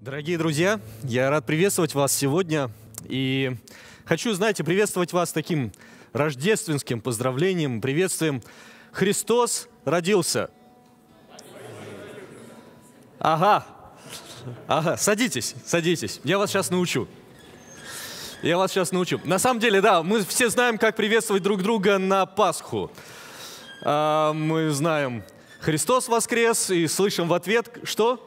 Дорогие друзья, я рад приветствовать вас сегодня. И хочу, знаете, приветствовать вас таким рождественским поздравлением, приветствием. Христос родился. Ага, ага, садитесь, садитесь. Я вас сейчас научу. Я вас сейчас научу. На самом деле, да, мы все знаем, как приветствовать друг друга на Пасху. А, мы знаем «Христос воскрес» и слышим в ответ, что?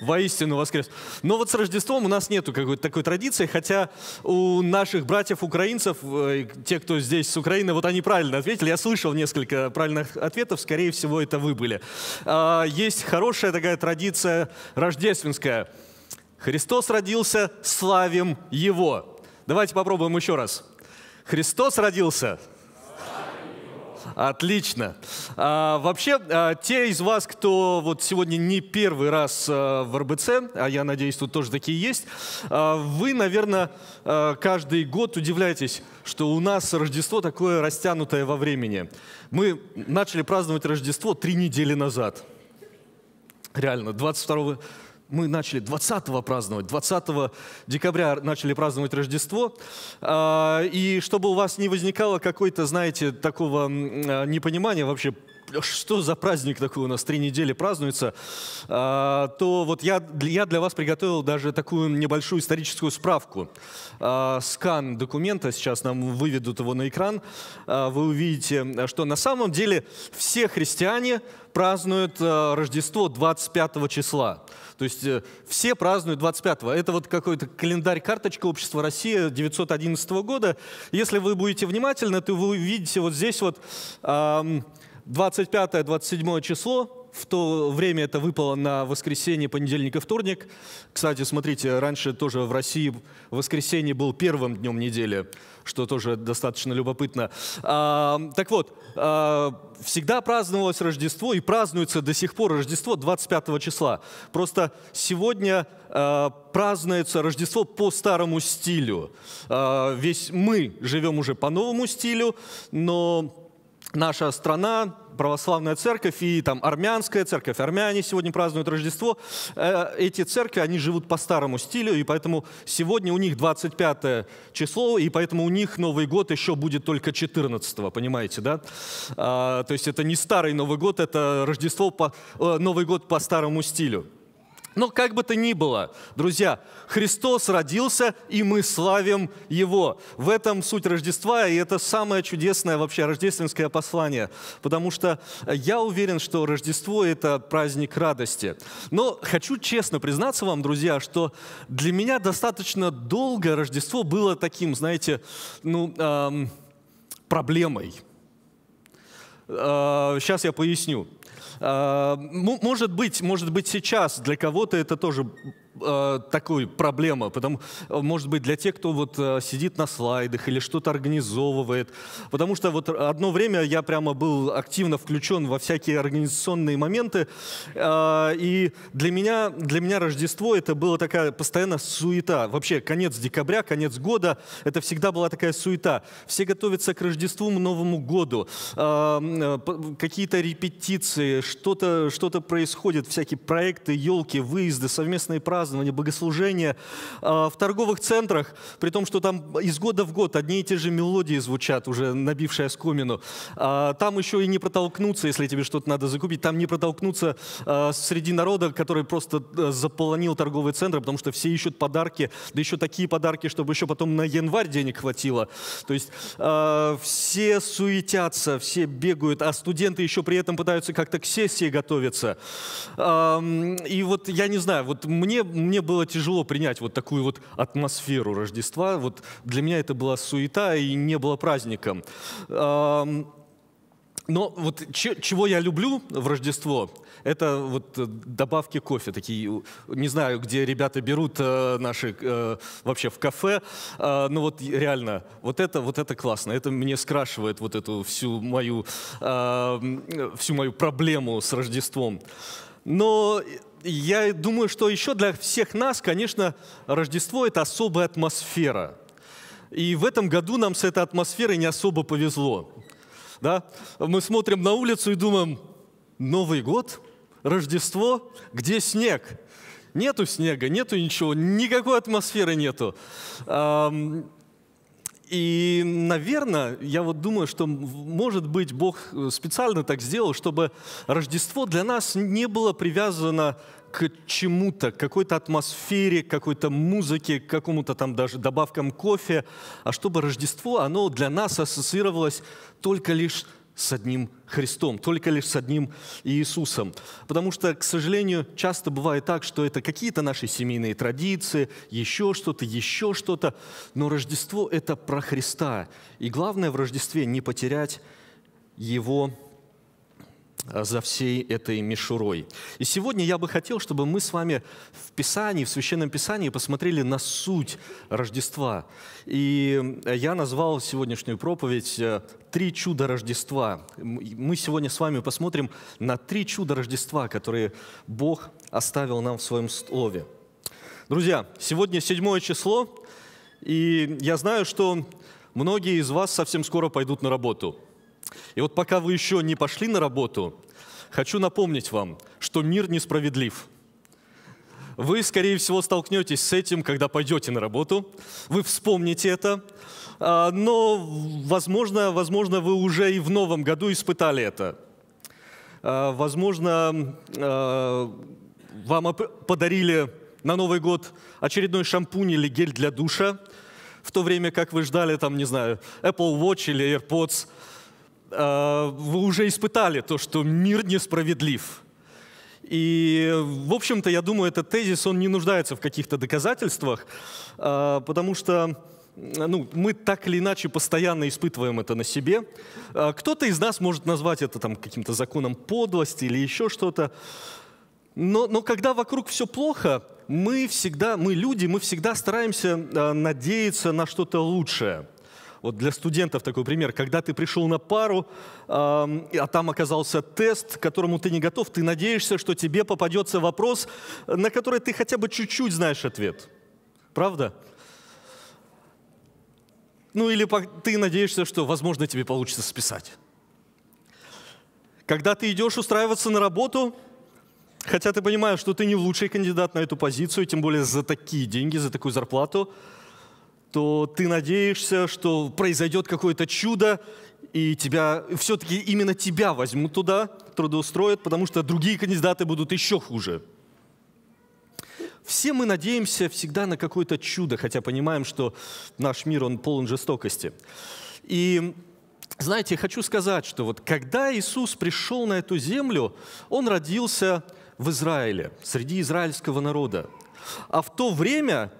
воистину воскрес. Но вот с Рождеством у нас нету какой-то такой традиции, хотя у наших братьев-украинцев, э, те, кто здесь с Украины, вот они правильно ответили. Я слышал несколько правильных ответов, скорее всего, это вы были. А, есть хорошая такая традиция рождественская. Христос родился, славим Его. Давайте попробуем еще раз. Христос родился, Отлично. А, вообще, а, те из вас, кто вот сегодня не первый раз а, в РБЦ, а я надеюсь, тут тоже такие есть, а, вы, наверное, а, каждый год удивляетесь, что у нас Рождество такое растянутое во времени. Мы начали праздновать Рождество три недели назад. Реально, 22 мы начали 20-го праздновать, 20 декабря начали праздновать Рождество, а, и чтобы у вас не возникало какой-то, знаете, такого а, непонимания вообще, что за праздник такой у нас, три недели празднуется, а, то вот я, я для вас приготовил даже такую небольшую историческую справку. А, скан документа, сейчас нам выведут его на экран, а, вы увидите, что на самом деле все христиане празднуют Рождество 25 числа. То есть э, все празднуют 25-го. Это вот какой-то календарь карточка общества России 911 года. Если вы будете внимательны, то вы увидите вот здесь вот 25-27 число, в то время это выпало на воскресенье, понедельник и вторник. Кстати, смотрите, раньше тоже в России воскресенье был первым днем недели, что тоже достаточно любопытно. А, так вот, а, всегда праздновалось Рождество и празднуется до сих пор Рождество 25 числа. Просто сегодня а, празднуется Рождество по старому стилю. А, весь мы живем уже по новому стилю, но наша страна, православная церковь и там армянская церковь, армяне сегодня празднуют Рождество, э, эти церкви, они живут по старому стилю, и поэтому сегодня у них 25 число, и поэтому у них Новый год еще будет только 14 понимаете, да? А, то есть это не старый Новый год, это Рождество, по, э, Новый год по старому стилю. Но как бы то ни было, друзья, Христос родился, и мы славим Его. В этом суть Рождества, и это самое чудесное вообще рождественское послание, потому что я уверен, что Рождество – это праздник радости. Но хочу честно признаться вам, друзья, что для меня достаточно долго Рождество было таким, знаете, ну, эм, проблемой. Э, а, сейчас я поясню. А, может быть, может быть, сейчас для кого-то это тоже э, такой проблема, потому, э, может быть, для тех, кто вот э, сидит на слайдах или что-то организовывает, потому что вот одно время я прямо был активно включен во всякие организационные моменты, э, и для меня, для меня Рождество это была такая постоянная суета. Вообще, конец декабря, конец года, это всегда была такая суета. Все готовятся к Рождеству, Новому году, э, э какие-то репетиции, что-то что происходит, всякие проекты, елки, выезды, совместные праздники, празднования, богослужения а, в торговых центрах, при том, что там из года в год одни и те же мелодии звучат, уже набившие оскомину. А, там еще и не протолкнуться, если тебе что-то надо закупить, там не протолкнуться а, среди народа, который просто э, заполонил торговые центры, потому что все ищут подарки, да еще такие подарки, чтобы еще потом на январь денег хватило. То есть все суетятся, все бегают, а студенты еще при этом пытаются как-то к сессии готовиться. И вот я не знаю, вот мне мне было тяжело принять вот такую вот атмосферу Рождества. Вот для меня это была суета и не было праздником. Но вот чего я люблю в Рождество, это вот добавки кофе такие. Не знаю, где ребята берут э, наши э, вообще в кафе, э, но вот реально, вот это, вот это классно. Это мне скрашивает вот эту всю мою, всю мою проблему с Рождеством. Но я думаю, что еще для всех нас, конечно, Рождество – это особая атмосфера. И в этом году нам с этой атмосферой не особо повезло. Да? Мы смотрим на улицу и думаем, Новый год, Рождество, где снег? Нету снега, нету ничего, никакой атмосферы нету. И, наверное, я вот думаю, что, может быть, Бог э, специально так сделал, чтобы Рождество для нас не было привязано к чему-то, к какой-то атмосфере, к какой-то музыке, к какому-то там даже добавкам кофе, а чтобы Рождество, оно для нас ассоциировалось только лишь с одним Христом, только лишь с одним Иисусом. Потому что, к сожалению, часто бывает так, что это какие-то наши семейные традиции, еще что-то, еще что-то, но Рождество – это про Христа. И главное в Рождестве не потерять Его Э, за всей этой мишурой. И сегодня я бы хотел, чтобы мы с вами в Писании, в Священном Писании посмотрели на суть Рождества. И э, я назвал сегодняшнюю проповедь э, «Три чуда Рождества». Мы сегодня с вами посмотрим на три чуда Рождества, которые Бог оставил нам в Своем Слове. Друзья, сегодня седьмое число, и я знаю, что многие из вас совсем скоро пойдут на работу – и вот пока вы еще не пошли на работу, хочу напомнить вам, что мир несправедлив. Вы, скорее всего, столкнетесь с этим, когда пойдете на работу. Вы вспомните это. А, но, возможно, возможно, вы уже и в новом году испытали это. А, возможно, а, вам подарили на Новый год очередной шампунь или гель для душа, в то время как вы ждали, там, не знаю, Apple Watch или AirPods – Э, вы уже испытали то, что мир несправедлив. И, в общем-то, я думаю, этот тезис, он не нуждается в каких-то доказательствах, э, потому что ну, мы так или иначе постоянно испытываем это на себе. Э, кто-то из нас может назвать это там, каким-то законом подлости или еще что-то. Но, но когда вокруг все плохо, мы всегда, мы люди, мы всегда стараемся надеяться на что-то лучшее вот для студентов такой пример, когда ты пришел на пару, а там оказался тест, к которому ты не готов, ты надеешься, что тебе попадется вопрос, на который ты хотя бы чуть-чуть знаешь ответ. Правда? Ну или ты надеешься, что, возможно, тебе получится списать. Когда ты идешь устраиваться на работу, хотя ты понимаешь, что ты не лучший кандидат на эту позицию, тем более за такие деньги, за такую зарплату – то ты надеешься, что произойдет какое-то чудо, и тебя, все-таки именно тебя возьмут туда, трудоустроят, потому что другие кандидаты будут еще хуже. Все мы надеемся всегда на какое-то чудо, хотя понимаем, что наш мир, он полон жестокости. И знаете, хочу сказать, что вот когда Иисус пришел на эту землю, Он родился в Израиле, среди израильского народа. А в то время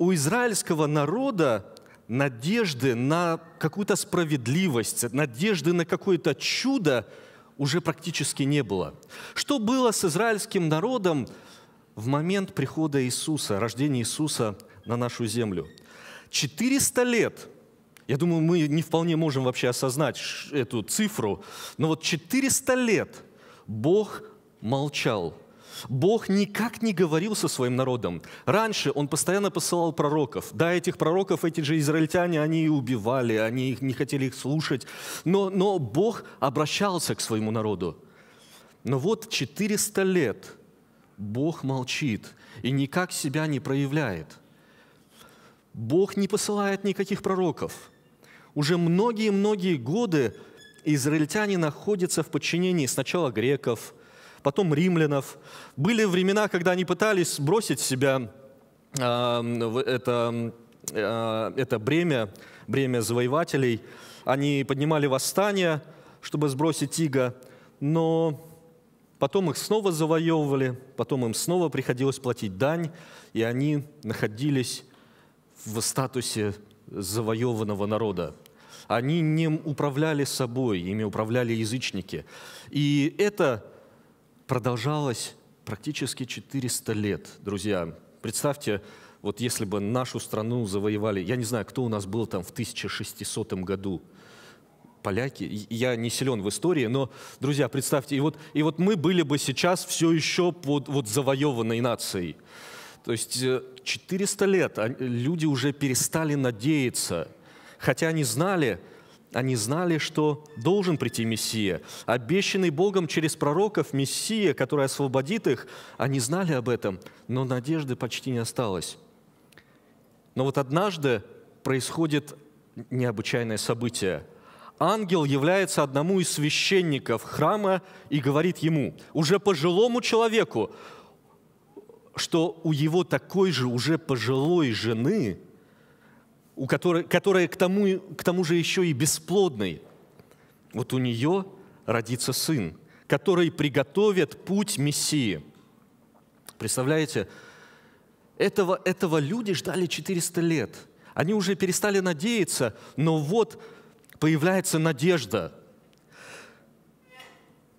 у израильского народа надежды на какую-то справедливость, надежды на какое-то чудо уже практически не было. Что было с израильским народом в момент прихода Иисуса, рождения Иисуса на нашу землю? 400 лет – я думаю, мы не вполне можем вообще осознать эту цифру, но вот 400 лет Бог молчал. Бог никак не говорил со своим народом. Раньше Он постоянно посылал пророков. Да, этих пророков, эти же израильтяне, они и убивали, они их, не хотели их слушать. Но, но Бог обращался к своему народу. Но вот 400 лет Бог молчит и никак себя не проявляет. Бог не посылает никаких пророков. Уже многие-многие годы израильтяне находятся в подчинении сначала греков, потом римлянов. Были времена, когда они пытались сбросить себя э, это, эм, э, это бремя, бремя завоевателей. Они поднимали восстание, чтобы сбросить иго, но потом их снова завоевывали, потом им снова приходилось платить дань, и они находились в статусе завоеванного народа. Они не управляли собой, ими управляли язычники. И это продолжалось практически 400 лет, друзья. Представьте, вот если бы нашу страну завоевали, я не знаю, кто у нас был там в 1600 году, поляки, я не силен в истории, но, друзья, представьте, и вот, и вот мы были бы сейчас все еще под вот завоеванной нацией. То есть 400 э, лет а, люди уже перестали надеяться, хотя они знали, они знали, что должен прийти Мессия, обещанный Богом через пророков Мессия, который освободит их. Они знали об этом, но надежды почти не осталось. Но вот однажды происходит необычайное событие. Ангел является одному из священников храма и говорит ему, уже пожилому человеку, что у его такой же уже пожилой жены – у которой, которая к тому, к тому же еще и бесплодной, вот у нее родится сын, который приготовит путь Мессии. Представляете, этого, этого люди ждали 400 лет. Они уже перестали надеяться, но вот появляется надежда.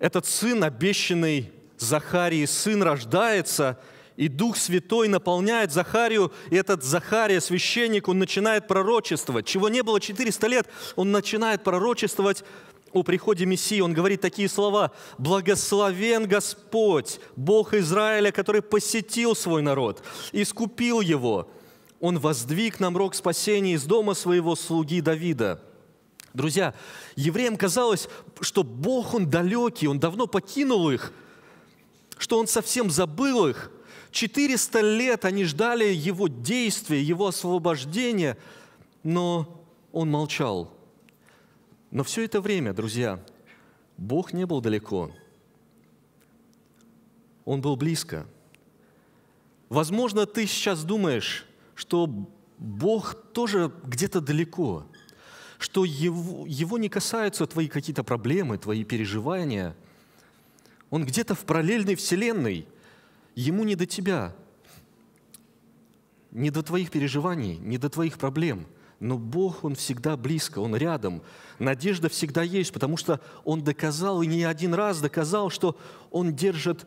Этот сын, обещанный Захарии, сын рождается – и Дух Святой наполняет Захарию, и этот Захария, священник, он начинает пророчествовать. Чего не было 400 лет, он начинает пророчествовать о приходе Мессии, он говорит такие слова. «Благословен Господь, Бог Израиля, который посетил свой народ, искупил его. Он воздвиг нам рог спасения из дома своего слуги Давида». Друзья, евреям казалось, что Бог, Он далекий, Он давно покинул их, что Он совсем забыл их – 400 лет они ждали его действия, его освобождения, но он молчал. Но все это время, друзья, Бог не был далеко. Он был близко. Возможно, ты сейчас думаешь, что Бог тоже где-то далеко, что его, его не касаются твои какие-то проблемы, твои переживания. Он где-то в параллельной вселенной – Ему не до тебя, не до твоих переживаний, не до твоих проблем. Но Бог, Он всегда близко, Он рядом. Надежда всегда есть, потому что Он доказал, и не один раз доказал, что Он держит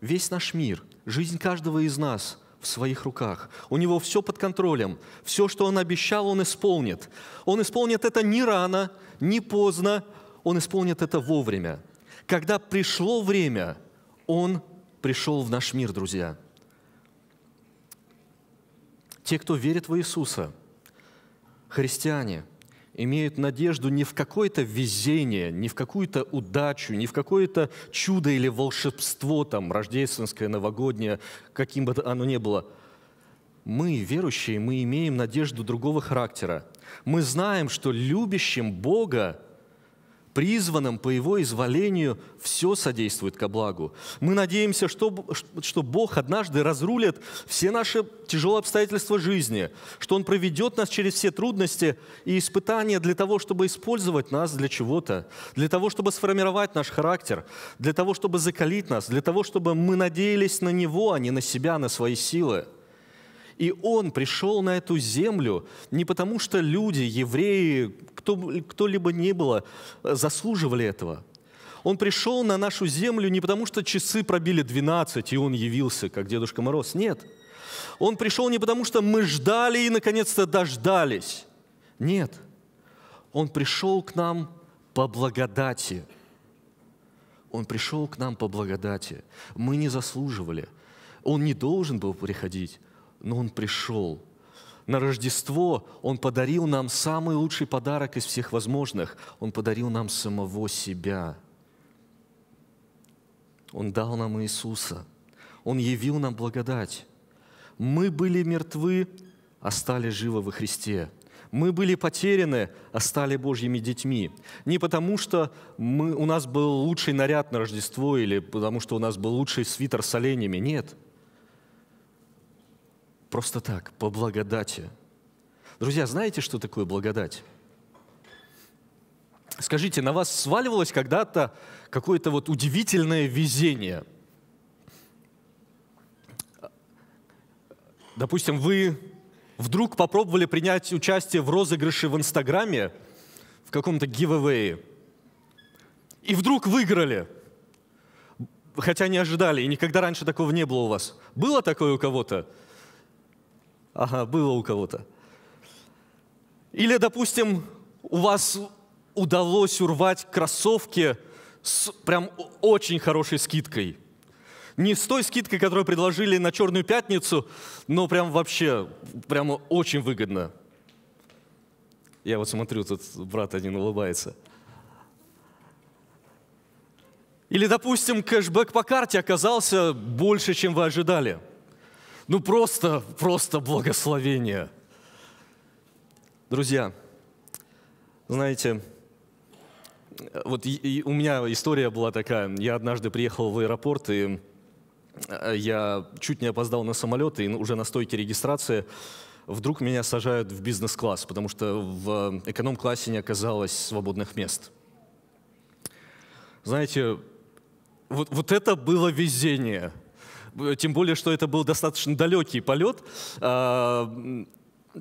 весь наш мир, жизнь каждого из нас в своих руках. У него все под контролем. Все, что он обещал, он исполнит. Он исполнит это не рано, не поздно. Он исполнит это вовремя. Когда пришло время, он пришел в наш мир, друзья. Те, кто верит в Иисуса, христиане, имеют надежду не в какое-то везение, не в какую-то удачу, не в какое-то чудо или волшебство, там, рождественское, новогоднее, каким бы оно ни было. Мы, верующие, мы имеем надежду другого характера. Мы знаем, что любящим Бога – призванным по его изволению, все содействует ко благу. Мы надеемся, что, что Бог однажды разрулит все наши тяжелые обстоятельства жизни, что Он проведет нас через все трудности и испытания для того, чтобы использовать нас для чего-то, для того, чтобы сформировать наш характер, для того, чтобы закалить нас, для того, чтобы мы надеялись на Него, а не на себя, на свои силы – и он пришел на эту землю не потому, что люди, евреи, кто, кто-либо не было, э, заслуживали этого. Он пришел на нашу землю не потому, что часы пробили 12, и он явился, как Дедушка Мороз. Нет. Он пришел не потому, что мы ждали и, наконец-то, дождались. Нет. Он пришел к нам по благодати. Он пришел к нам по благодати. Мы не заслуживали. Он не должен был приходить но Он пришел. На Рождество Он подарил нам самый лучший подарок из всех возможных. Он подарил нам самого себя. Он дал нам Иисуса. Он явил нам благодать. Мы были мертвы, а стали живы во Христе. Мы были потеряны, а стали Божьими детьми. Не потому, что мы, у нас был лучший наряд на Рождество или потому, что у нас был лучший свитер с оленями. Нет – Просто так, по благодати. Друзья, знаете, что такое благодать? Скажите, на вас сваливалось когда-то какое-то вот удивительное везение? Допустим, вы вдруг попробовали принять участие в розыгрыше в Инстаграме, в каком-то гивэвее, и вдруг выиграли, хотя не ожидали, и никогда раньше такого не было у вас. Было такое у кого-то? Ага, было у кого-то. Или, допустим, у вас удалось урвать кроссовки с прям очень хорошей скидкой. Не с той скидкой, которую предложили на Черную Пятницу, но прям вообще, прямо очень выгодно. Я вот смотрю, тут брат один улыбается. Или, допустим, кэшбэк по карте оказался больше, чем вы ожидали – ну просто, просто благословение. Друзья, знаете, вот и, у меня история была такая. Я однажды приехал в аэропорт, и э, я чуть не опоздал на самолет, и уже на стойке регистрации вдруг меня сажают в бизнес-класс, потому что в эконом-классе не оказалось свободных мест. Знаете, вот, вот это было везение – Э, тем более, что это был достаточно далекий полет, а,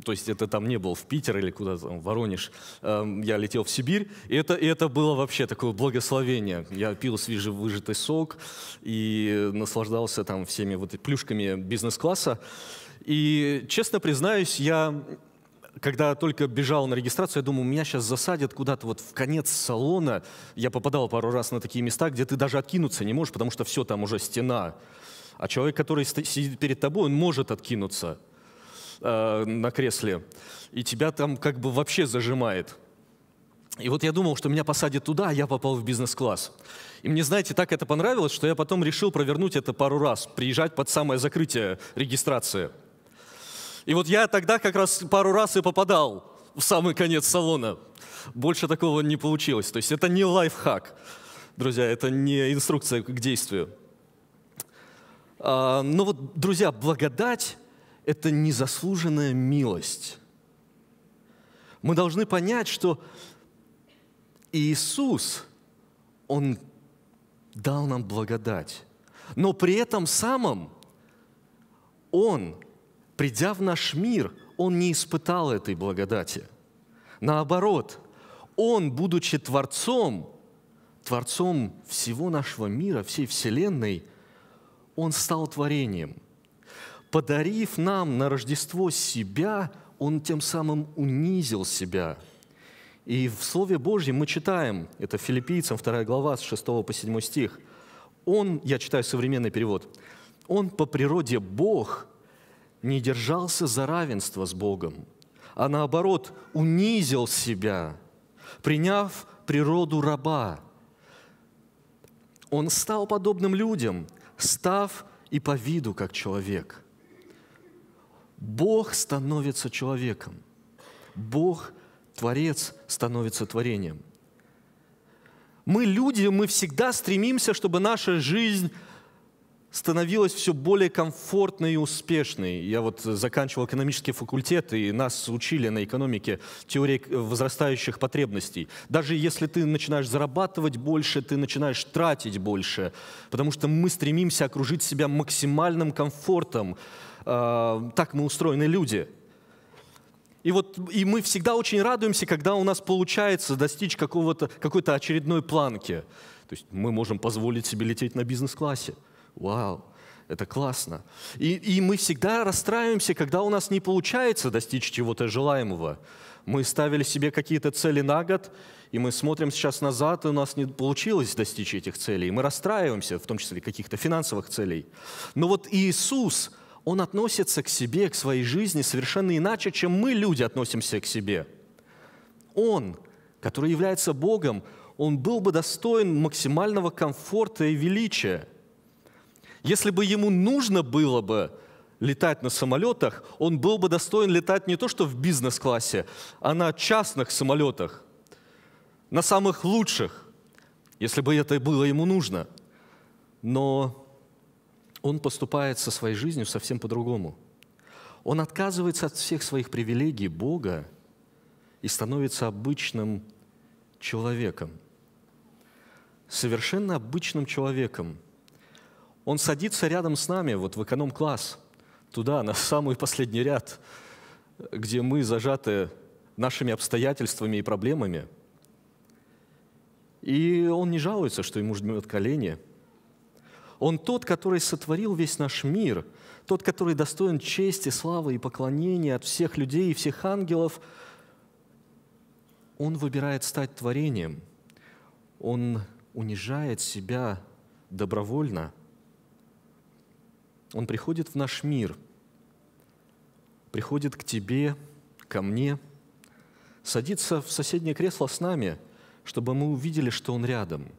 то есть это там не был в Питер или куда там, в Воронеж, а, я летел в Сибирь, и это, и это было вообще такое благословение. Я пил свежевыжатый сок и наслаждался там всеми вот плюшками бизнес-класса. И, честно признаюсь, я когда только бежал на регистрацию, я думал, меня сейчас засадят куда-то вот в конец салона. Я попадал пару раз на такие места, где ты даже откинуться не можешь, потому что все, там уже стена. А человек, который сидит перед тобой, он может откинуться э, на кресле. И тебя там как бы вообще зажимает. И вот я думал, что меня посадят туда, а я попал в бизнес-класс. И мне, знаете, так это понравилось, что я потом решил провернуть это пару раз, приезжать под самое закрытие регистрации. И вот я тогда как раз пару раз и попадал в самый конец салона. Больше такого не получилось. То есть это не лайфхак, друзья, это не инструкция к действию. А, но вот, друзья, благодать – это незаслуженная милость. Мы должны понять, что Иисус, Он дал нам благодать, но при этом самом Он, придя в наш мир, Он не испытал этой благодати. Наоборот, Он, будучи Творцом, Творцом всего нашего мира, всей Вселенной – он стал творением. Подарив нам на Рождество себя, Он тем самым унизил себя. И в Слове Божьем мы читаем, это филиппийцам 2 глава с 6 по 7 стих, «Он, я читаю современный перевод, он по природе Бог не держался за равенство с Богом, а наоборот унизил себя, приняв природу раба. Он стал подобным людям, став и по виду как человек. Бог становится человеком. Бог, Творец, становится творением. Мы люди, мы всегда стремимся, чтобы наша жизнь становилась все более комфортной и успешной. Я вот э, заканчивал экономический факультет, и нас учили на экономике теории э, возрастающих потребностей. Даже если ты начинаешь зарабатывать больше, ты начинаешь тратить больше, потому что мы стремимся окружить себя максимальным комфортом. А, так мы устроены люди. И вот и мы всегда очень радуемся, когда у нас получается достичь какого-то, какой-то очередной планки. То есть мы можем позволить себе лететь на бизнес-классе. Вау, это классно. И, и мы всегда расстраиваемся, когда у нас не получается достичь чего-то желаемого. Мы ставили себе какие-то цели на год, и мы смотрим сейчас назад, и у нас не получилось достичь этих целей. Мы расстраиваемся, в том числе каких-то финансовых целей. Но вот Иисус, Он относится к себе, к своей жизни совершенно иначе, чем мы, люди, относимся к себе. Он, который является Богом, Он был бы достоин максимального комфорта и величия – если бы ему нужно было бы летать на самолетах, он был бы достоин летать не то что в бизнес-классе, а на частных самолетах, на самых лучших, если бы это было ему нужно. Но он поступает со своей жизнью совсем по-другому. Он отказывается от всех своих привилегий Бога и становится обычным человеком. Совершенно обычным человеком – он садится рядом с нами, вот в эконом-класс, туда, на самый последний ряд, где мы зажаты нашими обстоятельствами и проблемами. И он не жалуется, что ему жмет колени. Он тот, который сотворил весь наш мир, тот, который достоин чести, славы и поклонения от всех людей и всех ангелов. Он выбирает стать творением. Он унижает себя добровольно он приходит в наш мир, приходит к тебе, ко мне, садится в соседнее кресло с нами, чтобы мы увидели, что Он рядом,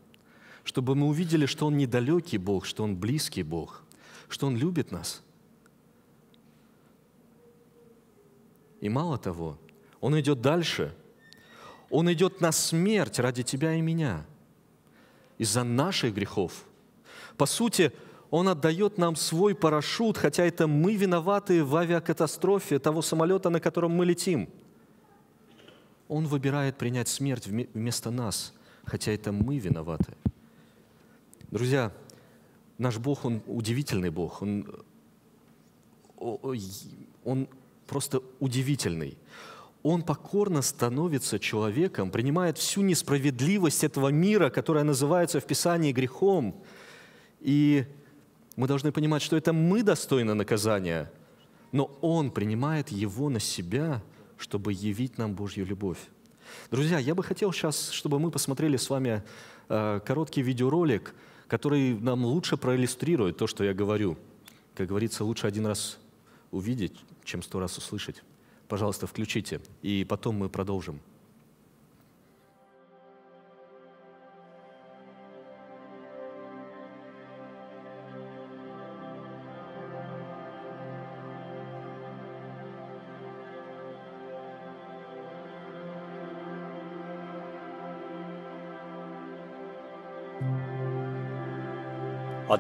чтобы мы увидели, что Он недалекий Бог, что Он близкий Бог, что Он любит нас. И мало того, Он идет дальше, Он идет на смерть ради тебя и меня, из-за наших грехов. По сути, он отдает нам свой парашют, хотя это мы виноваты в авиакатастрофе того самолета, на котором мы летим. Он выбирает принять смерть вместо нас, хотя это мы виноваты. Друзья, наш Бог, Он удивительный Бог. Он, он просто удивительный. Он покорно становится человеком, принимает всю несправедливость этого мира, которая называется в Писании грехом, и мы должны понимать, что это мы достойны наказания, но Он принимает его на себя, чтобы явить нам Божью любовь. Друзья, я бы хотел сейчас, чтобы мы посмотрели с вами э, короткий видеоролик, который нам лучше проиллюстрирует то, что я говорю. Как говорится, лучше один раз увидеть, чем сто раз услышать. Пожалуйста, включите, и потом мы продолжим.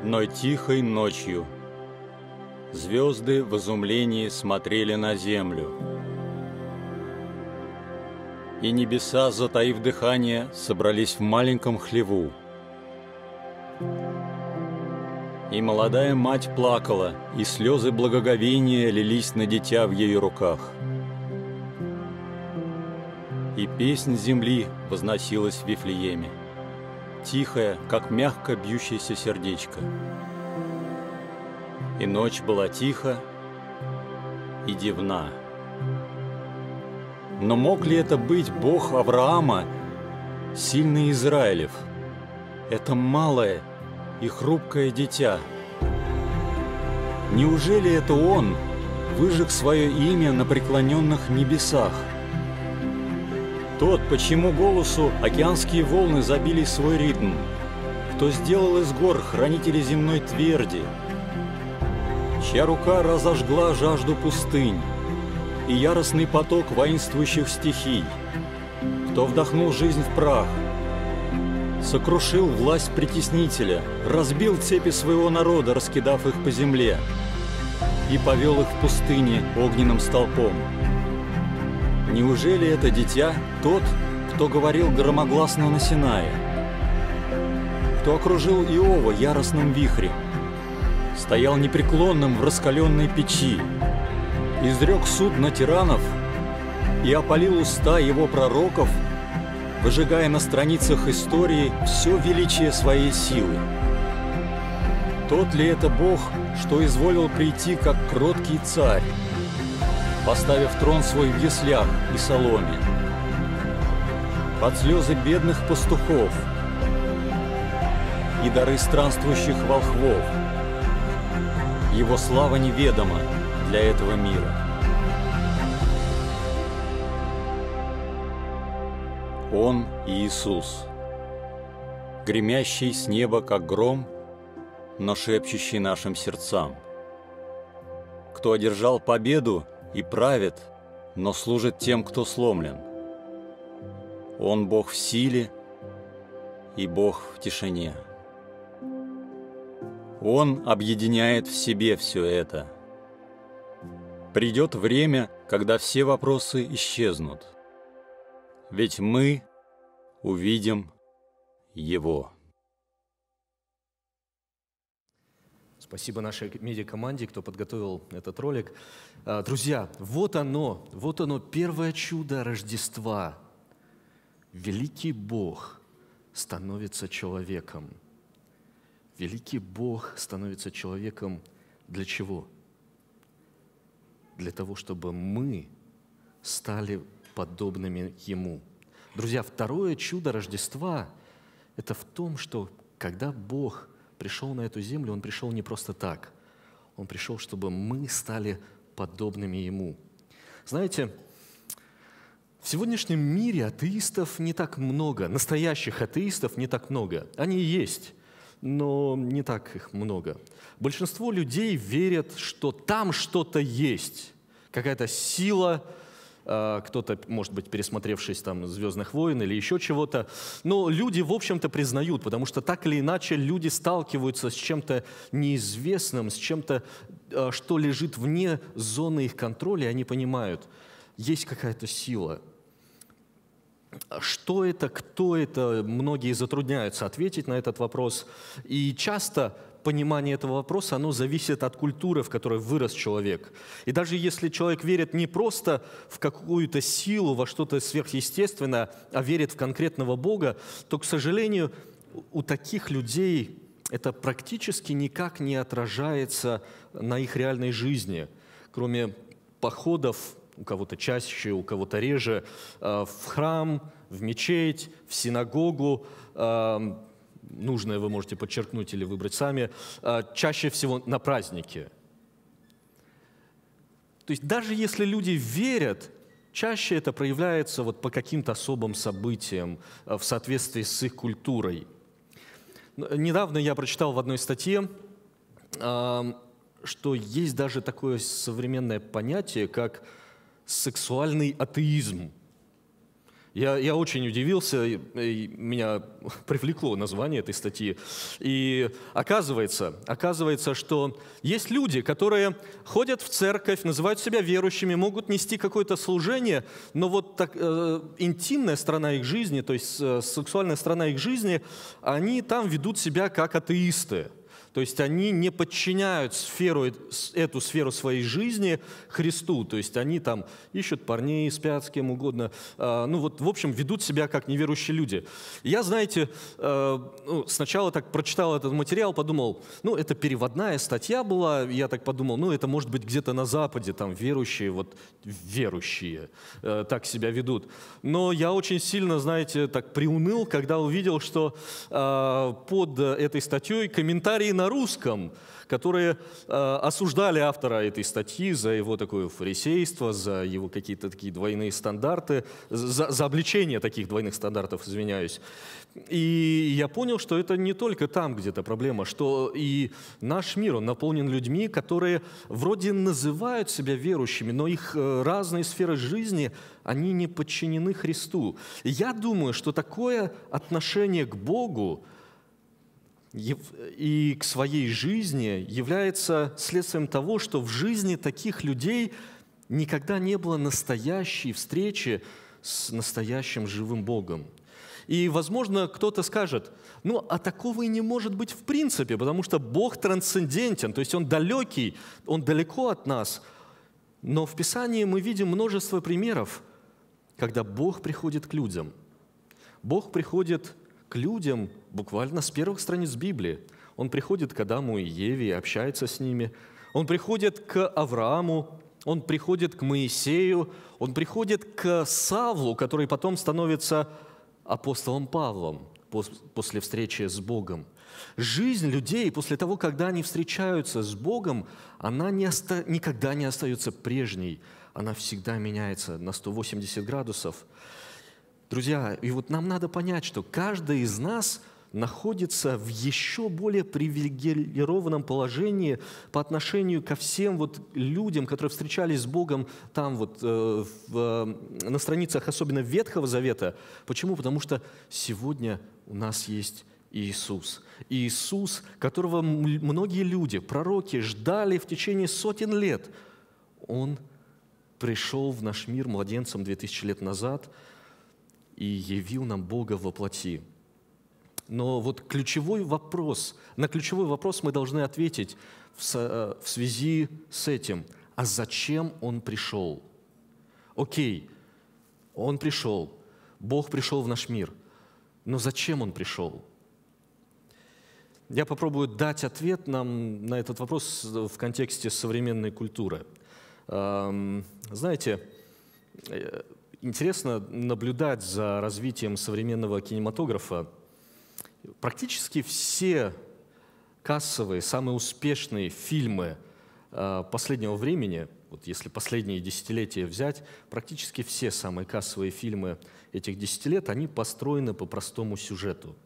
одной тихой ночью. Звезды в изумлении смотрели на землю. И небеса, затаив дыхание, собрались в маленьком хлеву. И молодая мать плакала, и слезы благоговения лились на дитя в ее руках. И песнь земли возносилась в Вифлееме. Тихая, как мягко бьющееся сердечко. И ночь была тиха и дивна. Но мог ли это быть Бог Авраама, сильный Израилев? Это малое и хрупкое дитя. Неужели это он выжег свое имя на преклоненных небесах – тот, почему голосу океанские волны забили свой ритм. Кто сделал из гор хранители земной тверди. Чья рука разожгла жажду пустынь и яростный поток воинствующих стихий. Кто вдохнул жизнь в прах, сокрушил власть притеснителя, разбил цепи своего народа, раскидав их по земле, и повел их в пустыне огненным столпом. Неужели это дитя тот, кто говорил громогласно на Синае? Кто окружил Иова яростным вихрем? Стоял непреклонным в раскаленной печи, изрек суд на тиранов и опалил уста его пророков, выжигая на страницах истории все величие своей силы. Тот ли это Бог, что изволил прийти как кроткий царь, поставив трон свой в яслях и соломе. Под слезы бедных пастухов и дары странствующих волхвов. Его слава неведома для этого мира. Он Иисус, гремящий с неба, как гром, но шепчущий нашим сердцам. Кто одержал победу, и правит, но служит тем, кто сломлен. Он Бог в силе и Бог в тишине. Он объединяет в себе все это. Придет время, когда все вопросы исчезнут. Ведь мы увидим Его. Спасибо нашей медиа-команде, кто подготовил этот ролик. А, друзья, вот оно, вот оно, первое чудо Рождества. Великий Бог становится человеком. Великий Бог становится человеком для чего? Для того, чтобы мы стали подобными Ему. Друзья, второе чудо Рождества – это в том, что когда Бог – пришел на эту землю, Он пришел не просто так. Он пришел, чтобы мы стали подобными Ему. Знаете, в сегодняшнем мире атеистов не так много, настоящих атеистов не так много. Они есть, но не так их много. Большинство людей верят, что там что-то есть, какая-то сила, Э, кто-то, может быть, пересмотревшись там «Звездных войн» или еще чего-то. Но люди, в общем-то, признают, потому что так или иначе люди сталкиваются с чем-то неизвестным, с чем-то, э, что лежит вне зоны их контроля, и они понимают, есть какая-то сила. Что это, кто это, многие затрудняются ответить на этот вопрос. И часто понимание этого вопроса, оно зависит от культуры, в которой вырос человек. И даже если человек верит не просто в какую-то силу, во что-то сверхъестественное, а верит в конкретного Бога, то, к сожалению, у таких людей это практически никак не отражается на их реальной жизни, кроме походов, у кого-то чаще, у кого-то реже, э, в храм, в мечеть, в синагогу, э, нужное вы можете подчеркнуть или выбрать сами, а, чаще всего на праздники. То есть даже если люди верят, чаще это проявляется вот по каким-то особым событиям а, в соответствии с их культурой. Недавно я прочитал в одной статье, а, что есть даже такое современное понятие, как сексуальный атеизм – я, я очень удивился, и, меня привлекло название этой статьи. И оказывается, оказывается, что есть люди, которые ходят в церковь, называют себя верующими, могут нести какое-то служение, но вот так, э, интимная сторона их жизни, то есть э, сексуальная сторона их жизни, они там ведут себя как атеисты. То есть они не подчиняют сферу, эту сферу своей жизни Христу. То есть они там ищут парней, спят с кем угодно. А, ну вот, в общем, ведут себя как неверующие люди. Я, знаете, э, ну, сначала так прочитал этот материал, подумал, ну это переводная статья была, я так подумал, ну это может быть где-то на Западе, там верующие, вот верующие э, так себя ведут. Но я очень сильно, знаете, так приуныл, когда увидел, что а, под этой статьей комментарии на русском, которые э, осуждали автора этой статьи за его такое фарисейство, за его какие-то такие двойные стандарты, за, за обличение таких двойных стандартов, извиняюсь. И я понял, что это не только там где-то проблема, что и наш мир, он наполнен людьми, которые вроде называют себя верующими, но их э, разные сферы жизни, они не подчинены Христу. И я думаю, что такое отношение к Богу – и к своей жизни является следствием того, что в жизни таких людей никогда не было настоящей встречи с настоящим живым Богом. И, возможно, кто-то скажет, ну, а такого и не может быть в принципе, потому что Бог трансцендентен, то есть Он далекий, Он далеко от нас. Но в Писании мы видим множество примеров, когда Бог приходит к людям. Бог приходит к людям буквально с первых страниц Библии. Он приходит к Адаму и Еве и общается с ними. Он приходит к Аврааму, он приходит к Моисею, он приходит к Савлу, который потом становится апостолом Павлом после встречи с Богом. Жизнь людей после того, когда они встречаются с Богом, она не оста... никогда не остается прежней. Она всегда меняется на 180 градусов. Друзья, и вот нам надо понять, что каждый из нас находится в еще более привилегированном положении по отношению ко всем вот людям, которые встречались с Богом там вот э, в, э, на страницах особенно Ветхого Завета. Почему? Потому что сегодня у нас есть Иисус. Иисус, которого многие люди, пророки ждали в течение сотен лет. Он пришел в наш мир младенцем 2000 лет назад – и явил нам Бога во плоти. Но вот ключевой вопрос, на ключевой вопрос мы должны ответить в, э, в связи с этим. А зачем Он пришел? Окей, Он пришел, Бог пришел в наш мир. Но зачем Он пришел? Я попробую дать ответ нам на этот вопрос в контексте современной культуры. Эм, знаете, э, Интересно наблюдать за развитием современного кинематографа. Практически все кассовые, самые успешные фильмы э, последнего времени, вот если последние десятилетия взять, практически все самые кассовые фильмы этих десятилет, они построены по простому сюжету.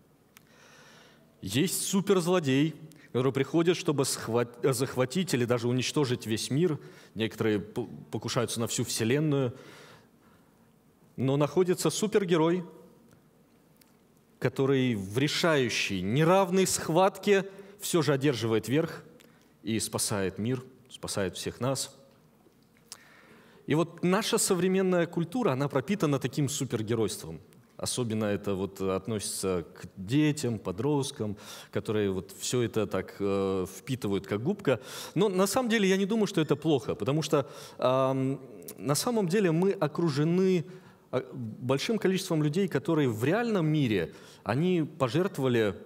Есть суперзлодей, который приходит, чтобы захватить или даже уничтожить весь мир. Некоторые покушаются на всю Вселенную – но находится супергерой, который в решающей, неравной схватке все же одерживает верх и спасает мир, спасает всех нас. И вот наша современная культура, она пропитана таким супергеройством. Особенно это вот относится к детям, подросткам, которые вот все это так э, впитывают как губка. Но на самом деле я не думаю, что это плохо, потому что э, на самом деле мы окружены а, большим количеством людей, которые в реальном мире, они пожертвовали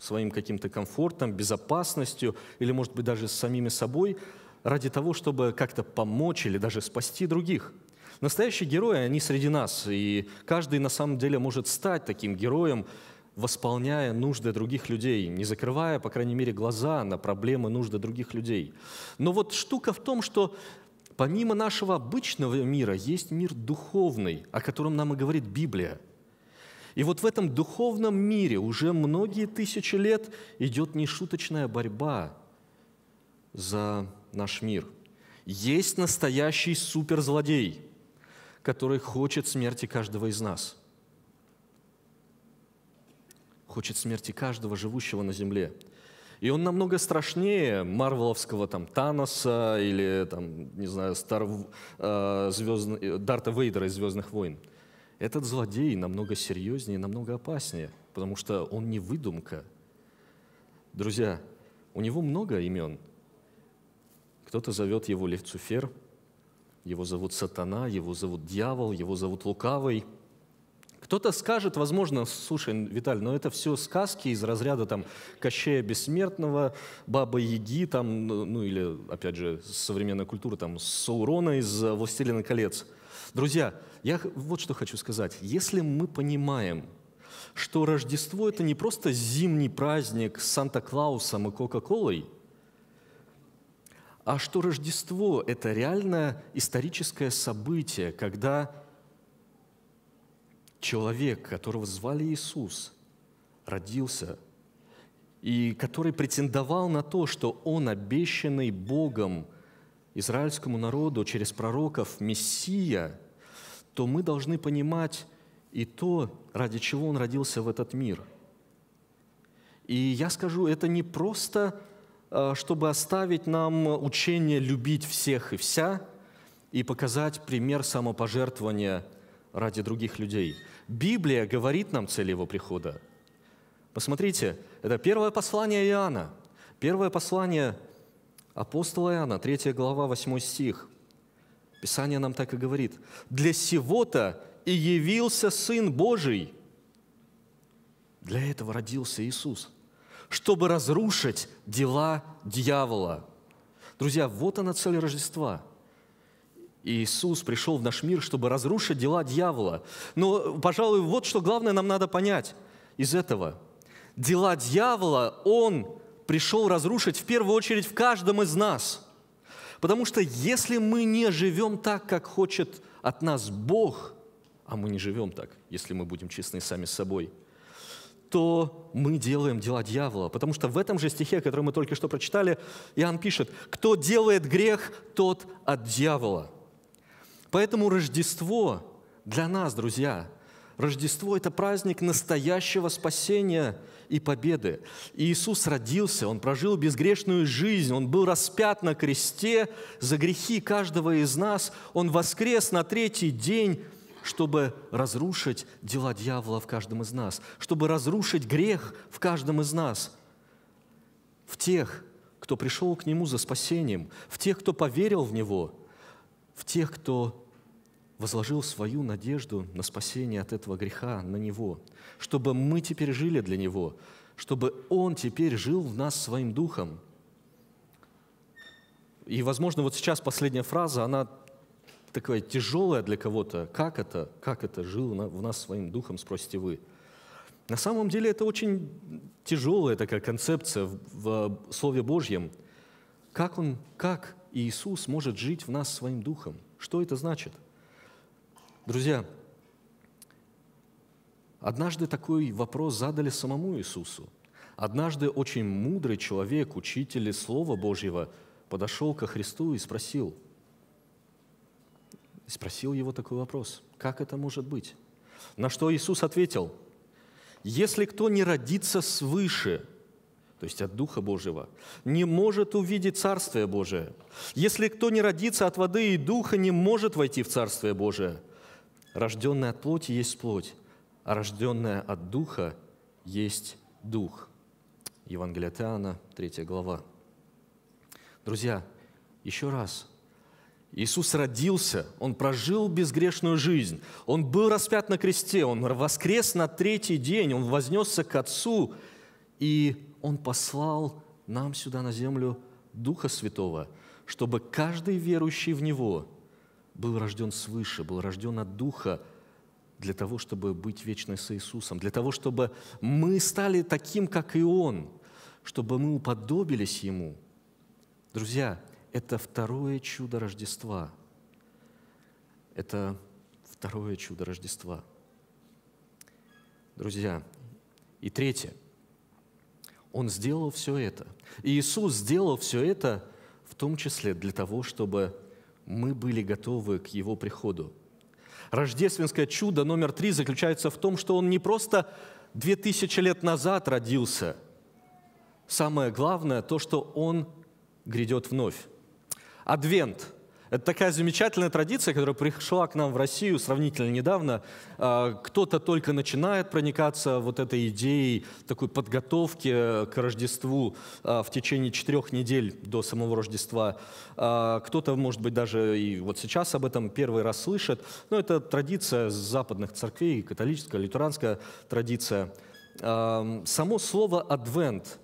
своим каким-то комфортом, безопасностью или, может быть, даже самими собой ради того, чтобы как-то помочь или даже спасти других. Настоящие герои, они среди нас, и каждый на самом деле может стать таким героем, восполняя нужды других людей, не закрывая, по крайней мере, глаза на проблемы, нужды других людей. Но вот штука в том, что Помимо нашего обычного мира есть мир духовный, о котором нам и говорит Библия. И вот в этом духовном мире уже многие тысячи лет идет нешуточная борьба за наш мир. Есть настоящий суперзлодей, который хочет смерти каждого из нас. Хочет смерти каждого живущего на земле. И он намного страшнее марвеловского там Таноса или там, не знаю, Стар, э, звезд, э, Дарта Вейдера из «Звездных войн». Этот злодей намного серьезнее, намного опаснее, потому что он не выдумка. Друзья, у него много имен. Кто-то зовет его Левцуфер, его зовут Сатана, его зовут Дьявол, его зовут Лукавый – кто-то скажет, возможно, слушай, Виталь, но ну это все сказки из разряда там Кощея Бессмертного, Баба Яги, там, ну, ну или, опять же, современная культура, там, Саурона из э, «Властелина колец». Друзья, я вот что хочу сказать. Если мы понимаем, что Рождество – это не просто зимний праздник с Санта-Клаусом и Кока-Колой, а что Рождество – это реальное историческое событие, когда человек, которого звали Иисус, родился, и который претендовал на то, что он обещанный Богом израильскому народу через пророков Мессия, то мы должны понимать и то, ради чего он родился в этот мир. И я скажу, это не просто, э, чтобы оставить нам учение любить всех и вся – и показать пример самопожертвования ради других людей. Библия говорит нам цель его прихода. Посмотрите, это первое послание Иоанна, первое послание апостола Иоанна, 3 глава, 8 стих. Писание нам так и говорит. «Для сего-то и явился Сын Божий». Для этого родился Иисус, чтобы разрушить дела дьявола. Друзья, вот она цель Рождества – Иисус пришел в наш мир, чтобы разрушить дела дьявола. Но, пожалуй, вот что главное нам надо понять из этого. Дела дьявола он пришел разрушить в первую очередь в каждом из нас. Потому что если мы не живем так, как хочет от нас Бог, а мы не живем так, если мы будем честны сами с собой, то мы делаем дела дьявола. Потому что в этом же стихе, который мы только что прочитали, Иоанн пишет, кто делает грех, тот от дьявола. Поэтому Рождество для нас, друзья, Рождество – это праздник настоящего спасения и победы. Иисус родился, Он прожил безгрешную жизнь, Он был распят на кресте за грехи каждого из нас, Он воскрес на третий день, чтобы разрушить дела дьявола в каждом из нас, чтобы разрушить грех в каждом из нас, в тех, кто пришел к Нему за спасением, в тех, кто поверил в Него, в тех, кто возложил свою надежду на спасение от этого греха на Него, чтобы мы теперь жили для Него, чтобы Он теперь жил в нас своим духом. И, возможно, вот сейчас последняя фраза, она такая тяжелая для кого-то. Как это? Как это жил в нас своим духом, спросите вы. На самом деле это очень тяжелая такая концепция в, в э, Слове Божьем. Как, он, как Иисус может жить в нас своим духом? Что это значит? Друзья, однажды такой вопрос задали самому Иисусу. Однажды очень мудрый человек, учитель Слова Божьего, подошел ко Христу и спросил, спросил его такой вопрос, как это может быть? На что Иисус ответил, если кто не родится свыше, то есть от Духа Божьего, не может увидеть Царствие Божие. Если кто не родится от воды и Духа, не может войти в Царствие Божие – Рожденная от плоти есть плоть, а рожденная от духа есть дух. Евангелие от Иоанна, 3 глава. Друзья, еще раз, Иисус родился, Он прожил безгрешную жизнь, Он был распят на кресте, Он воскрес на третий день, Он вознесся к Отцу, и Он послал нам сюда на землю Духа Святого, чтобы каждый верующий в Него – был рожден свыше, был рожден от Духа для того, чтобы быть вечно с Иисусом, для того, чтобы мы стали таким, как и Он, чтобы мы уподобились Ему. Друзья, это второе чудо Рождества. Это второе чудо Рождества. Друзья, и третье. Он сделал все это. И Иисус сделал все это в том числе для того, чтобы мы были готовы к Его приходу. Рождественское чудо номер три заключается в том, что Он не просто две тысячи лет назад родился. Самое главное то, что Он грядет вновь. Адвент – это такая замечательная традиция, которая пришла к нам в Россию сравнительно недавно. А, кто-то только начинает проникаться вот этой идеей такой подготовки э, к Рождеству а, в течение четырех недель до самого Рождества. А, кто-то, может быть, даже и вот сейчас об этом первый раз слышит. Но это традиция западных церквей, католическая, лютеранская традиция. Само слово «адвент»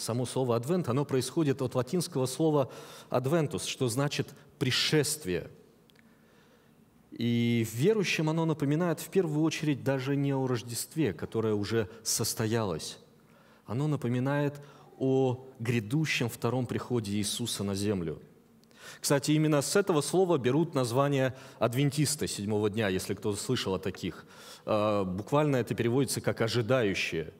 само слово «адвент», оно происходит от латинского слова «адвентус», что значит «пришествие». И верующим оно напоминает в первую очередь даже не о Рождестве, которое уже состоялось. Оно напоминает о грядущем втором приходе Иисуса на землю. Кстати, именно с этого слова берут название адвентисты седьмого дня, если кто слышал о таких. А, буквально это переводится как «ожидающие».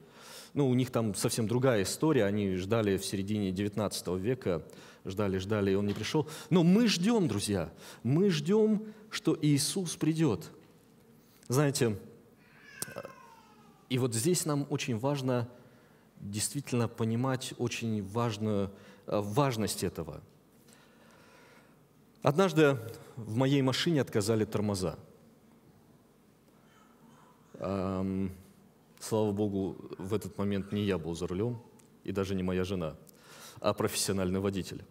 Ну, у них там совсем другая история. Они ждали в середине 19 века, ждали, ждали, и он не пришел. Но мы ждем, друзья, мы ждем, что Иисус придет. Знаете, э, и вот здесь нам очень важно действительно понимать очень важную, э, важность этого. Однажды в моей машине отказали тормоза. Слава богу, в этот момент не я был за рулем, и даже не моя жена, а профессиональный водитель.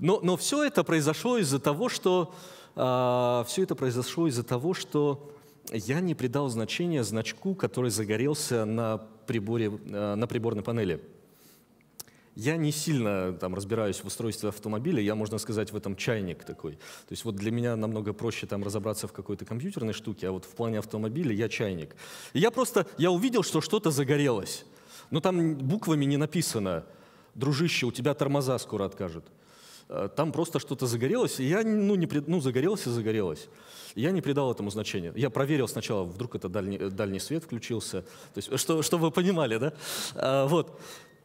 Но, но все это произошло из-за того, что э, а, все это произошло из-за того, что я не придал значения значку, который загорелся на приборе, э, на приборной панели. Я не сильно там разбираюсь в устройстве автомобиля, я, можно сказать, в этом чайник такой. То есть вот для меня намного проще там разобраться в какой-то компьютерной штуке, а вот в плане автомобиля я чайник. И я просто, я увидел, что что-то загорелось. Но ну, там буквами не написано, дружище, у тебя тормоза скоро откажут. Э, там просто что-то загорелось, и я, ну, не, пред ну, загорелось и загорелось. Я не придал этому значения. Я проверил сначала, вдруг это дальний, дальний свет включился. То есть, что, чтобы вы понимали, да? А, вот.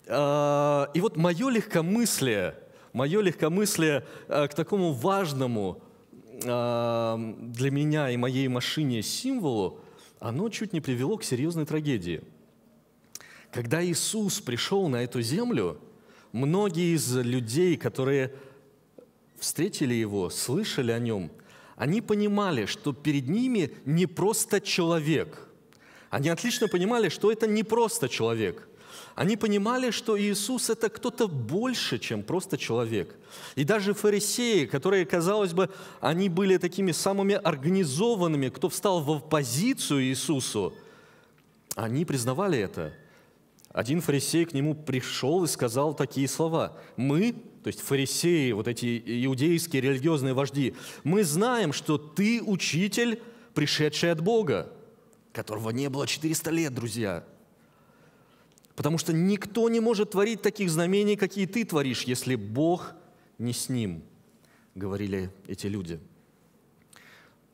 А, и вот мое легкомыслие, мое легкомыслие а, к такому важному а, для меня и моей машине символу, оно чуть не привело к серьезной трагедии. Когда Иисус пришел на эту землю, многие из людей, которые встретили Его, слышали о Нем, они понимали, что перед ними не просто человек. Они отлично понимали, что это не просто человек. Они понимали, что Иисус – это кто-то больше, чем просто человек. И даже фарисеи, которые, казалось бы, они были такими самыми организованными, кто встал в оппозицию Иисусу, они признавали это. Один фарисей к нему пришел и сказал такие слова. «Мы, то есть фарисеи, вот эти иудейские религиозные вожди, мы знаем, что ты учитель, пришедший от Бога, которого не было 400 лет, друзья – Потому что никто не может творить таких знамений, какие ты творишь, если Бог не с ним, говорили эти люди.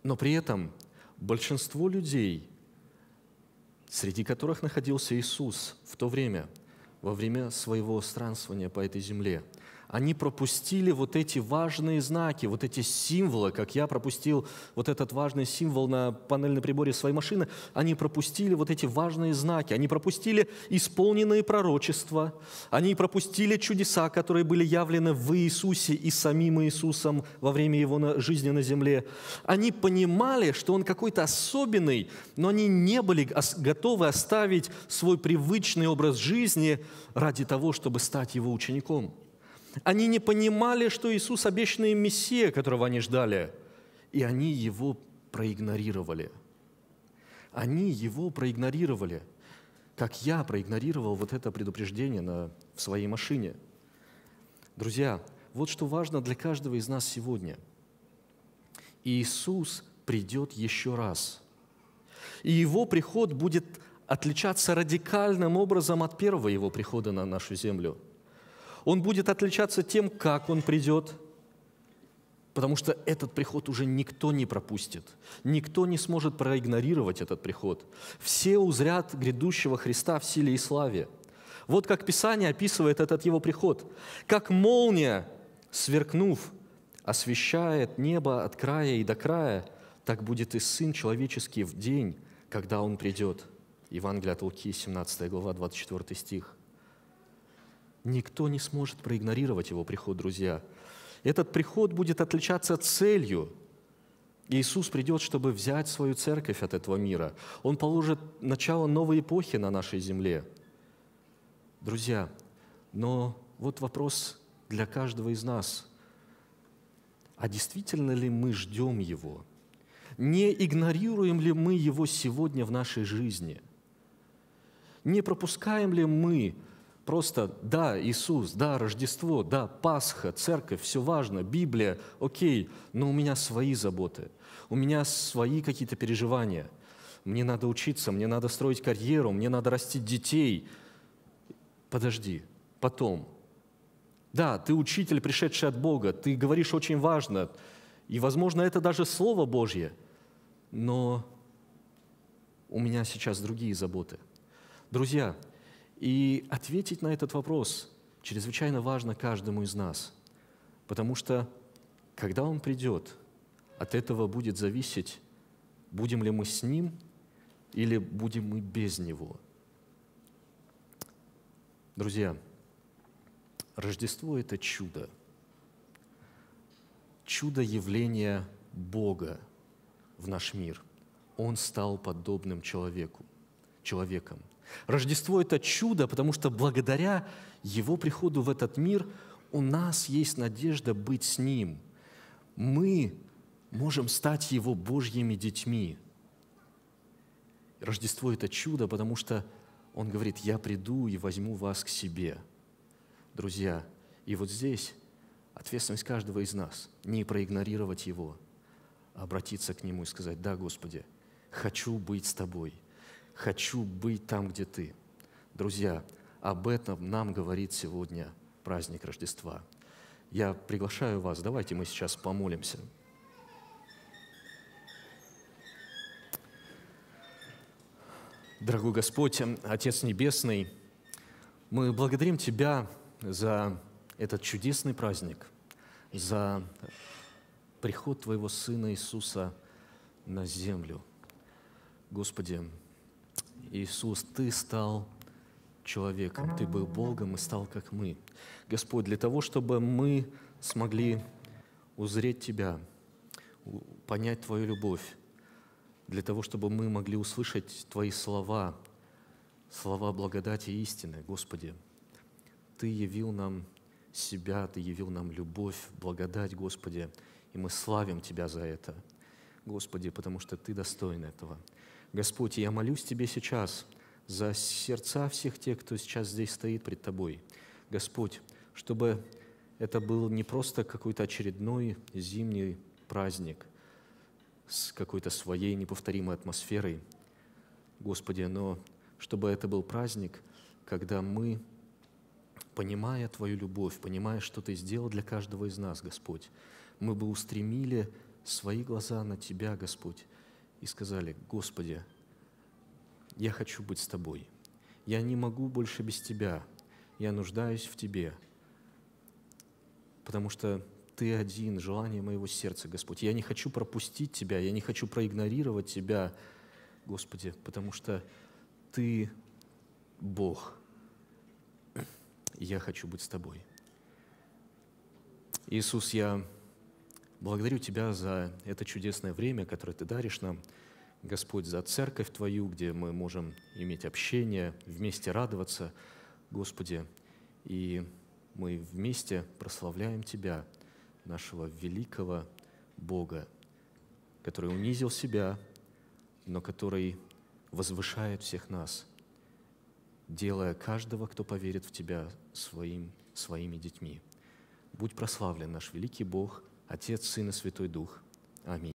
Но при этом большинство людей, среди которых находился Иисус в то время, во время своего странствования по этой земле – они пропустили вот эти важные знаки, вот эти символы, как я пропустил вот этот важный символ на панельном приборе своей машины, они пропустили вот эти важные знаки, они пропустили исполненные пророчества, они пропустили чудеса, которые были явлены в Иисусе и самим Иисусом во время Его жизни на земле. Они понимали, что Он какой-то особенный, но они не были готовы оставить свой привычный образ жизни ради того, чтобы стать Его учеником – они не понимали, что Иисус – обещанный Мессия, которого они ждали, и они его проигнорировали. Они его проигнорировали, как я проигнорировал вот это предупреждение на, в своей машине. Друзья, вот что важно для каждого из нас сегодня. Иисус придет еще раз. И его приход будет отличаться радикальным образом от первого его прихода на нашу землю – он будет отличаться тем, как он придет, потому что этот приход уже никто не пропустит. Никто не сможет проигнорировать этот приход. Все узрят грядущего Христа в силе и славе. Вот как Писание описывает этот его приход. Как молния, сверкнув, освещает небо от края и до края, так будет и Сын Человеческий в день, когда Он придет. Евангелие от Луки, 17 глава, 24 стих – Никто не сможет проигнорировать его приход, друзья. Этот приход будет отличаться целью. Иисус придет, чтобы взять свою церковь от этого мира. Он положит начало новой эпохи на нашей земле. Друзья, но вот вопрос для каждого из нас. А действительно ли мы ждем Его? Не игнорируем ли мы Его сегодня в нашей жизни? Не пропускаем ли мы Просто да, Иисус, да, Рождество, да, Пасха, Церковь, все важно, Библия, окей, но у меня свои заботы, у меня свои какие-то переживания. Мне надо учиться, мне надо строить карьеру, мне надо растить детей. Подожди, потом. Да, ты учитель, пришедший от Бога, ты говоришь очень важно, и, возможно, это даже Слово Божье, но у меня сейчас другие заботы. Друзья, и ответить на этот вопрос чрезвычайно важно каждому из нас, потому что когда Он придет, от этого будет зависеть, будем ли мы с Ним или будем мы без Него. Друзья, Рождество – это чудо. Чудо явления Бога в наш мир. Он стал подобным человеку, человеком – Рождество – это чудо, потому что благодаря Его приходу в этот мир у нас есть надежда быть с Ним. Мы можем стать Его Божьими детьми. Рождество – это чудо, потому что Он говорит, «Я приду и возьму вас к себе». Друзья, и вот здесь ответственность каждого из нас – не проигнорировать Его, а обратиться к Нему и сказать, «Да, Господи, хочу быть с Тобой – хочу быть там, где ты. Друзья, об этом нам говорит сегодня праздник Рождества. Я приглашаю вас, давайте мы сейчас помолимся. Дорогой Господь, Отец Небесный, мы благодарим Тебя за этот чудесный праздник, за приход Твоего Сына Иисуса на землю. Господи, Иисус, Ты стал человеком, Ты был Богом и стал как мы. Господь, для того, чтобы мы смогли узреть Тебя, понять Твою любовь, для того, чтобы мы могли услышать Твои слова, слова благодати и истины, Господи. Ты явил нам себя, Ты явил нам любовь, благодать, Господи, и мы славим Тебя за это, Господи, потому что Ты достоин этого. Господь, я молюсь Тебе сейчас за сердца всех тех, кто сейчас здесь стоит пред Тобой. Господь, чтобы это был не просто какой-то очередной зимний праздник с какой-то своей неповторимой атмосферой, Господи, но чтобы это был праздник, когда мы, понимая Твою любовь, понимая, что Ты сделал для каждого из нас, Господь, мы бы устремили свои глаза на Тебя, Господь, и сказали, Господи, я хочу быть с Тобой. Я не могу больше без Тебя. Я нуждаюсь в Тебе. Потому что Ты один, желание моего сердца, Господь. Я не хочу пропустить Тебя, я не хочу проигнорировать Тебя, Господи, потому что Ты Бог. Я хочу быть с Тобой. Иисус, я Благодарю Тебя за это чудесное время, которое Ты даришь нам, Господь, за церковь Твою, где мы можем иметь общение, вместе радоваться, Господи, и мы вместе прославляем Тебя, нашего великого Бога, который унизил себя, но который возвышает всех нас, делая каждого, кто поверит в Тебя, своим, своими детьми. Будь прославлен наш великий Бог – Отец, Сын и Святой Дух. Аминь.